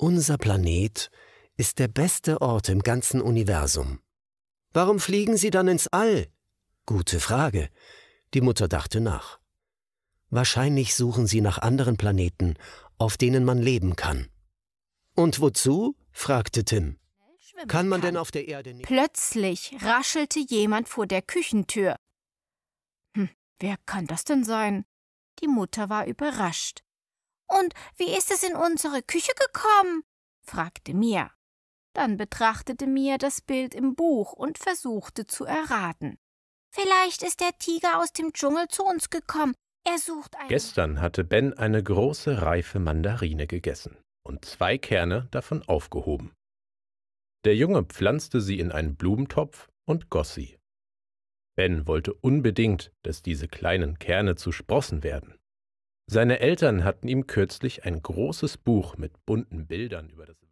Unser Planet ist der beste Ort im ganzen Universum. Warum fliegen Sie dann ins All? Gute Frage. Die Mutter dachte nach. Wahrscheinlich suchen sie nach anderen Planeten, auf denen man leben kann. Und wozu? fragte Tim. Kann man denn auf der Erde nicht? Plötzlich raschelte jemand vor der Küchentür. Hm, wer kann das denn sein? Die Mutter war überrascht. Und wie ist es in unsere Küche gekommen? fragte Mia. Dann betrachtete Mia das Bild im Buch und versuchte zu erraten. Vielleicht ist der Tiger aus dem Dschungel zu uns gekommen. Er sucht einen. Gestern hatte Ben eine große reife Mandarine gegessen und zwei Kerne davon aufgehoben. Der Junge pflanzte sie in einen Blumentopf und goss sie. Ben wollte unbedingt, dass diese kleinen Kerne zu Sprossen werden. Seine Eltern hatten ihm kürzlich ein großes Buch mit bunten Bildern über das